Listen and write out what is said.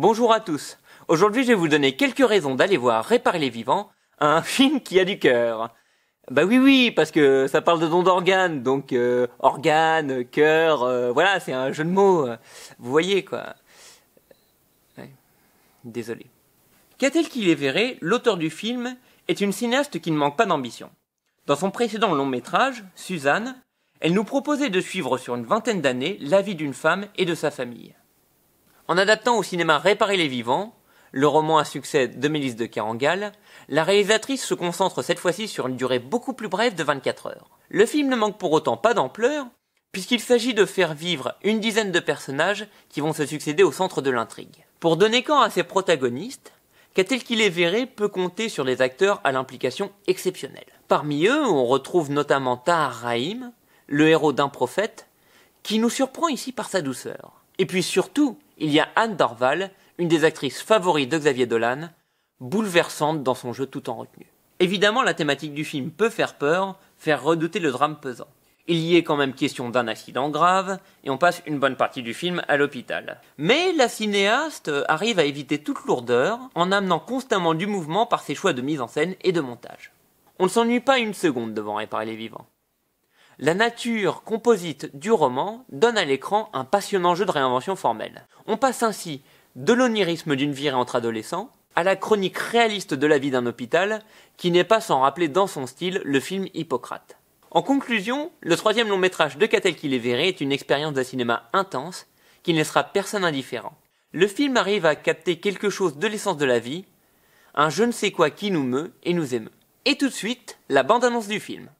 Bonjour à tous. Aujourd'hui, je vais vous donner quelques raisons d'aller voir Réparer les vivants, un film qui a du cœur. Bah oui, oui, parce que ça parle de dons d'organes, donc euh, organes, cœur, euh, voilà, c'est un jeu de mots. Euh, vous voyez quoi. Désolé. Qu'a-t-elle qu'il est verré, l'auteur du film est une cinéaste qui ne manque pas d'ambition. Dans son précédent long métrage, Suzanne, elle nous proposait de suivre sur une vingtaine d'années la vie d'une femme et de sa famille. En adaptant au cinéma Réparer les vivants, le roman à succès de Mélisse de Carangal, la réalisatrice se concentre cette fois-ci sur une durée beaucoup plus brève de 24 heures. Le film ne manque pour autant pas d'ampleur, puisqu'il s'agit de faire vivre une dizaine de personnages qui vont se succéder au centre de l'intrigue. Pour donner corps à ses protagonistes, qua tel qu'il est verré peut compter sur des acteurs à l'implication exceptionnelle. Parmi eux, on retrouve notamment Tahar Rahim, le héros d'un prophète, qui nous surprend ici par sa douceur. Et puis surtout, il y a Anne Dorval, une des actrices favorites de Xavier Dolan, bouleversante dans son jeu tout en retenue. Évidemment, la thématique du film peut faire peur, faire redouter le drame pesant. Il y est quand même question d'un accident grave, et on passe une bonne partie du film à l'hôpital. Mais la cinéaste arrive à éviter toute lourdeur en amenant constamment du mouvement par ses choix de mise en scène et de montage. On ne s'ennuie pas une seconde devant Réparer hein, les vivants. La nature composite du roman donne à l'écran un passionnant jeu de réinvention formelle. On passe ainsi de l'onirisme d'une virée entre adolescents à la chronique réaliste de la vie d'un hôpital, qui n'est pas sans rappeler dans son style le film Hippocrate. En conclusion, le troisième long métrage de Catel qu'il est est une expérience d'un cinéma intense qui ne laissera personne indifférent. Le film arrive à capter quelque chose de l'essence de la vie, un je ne sais quoi qui nous meut et nous émeut. Et tout de suite, la bande-annonce du film.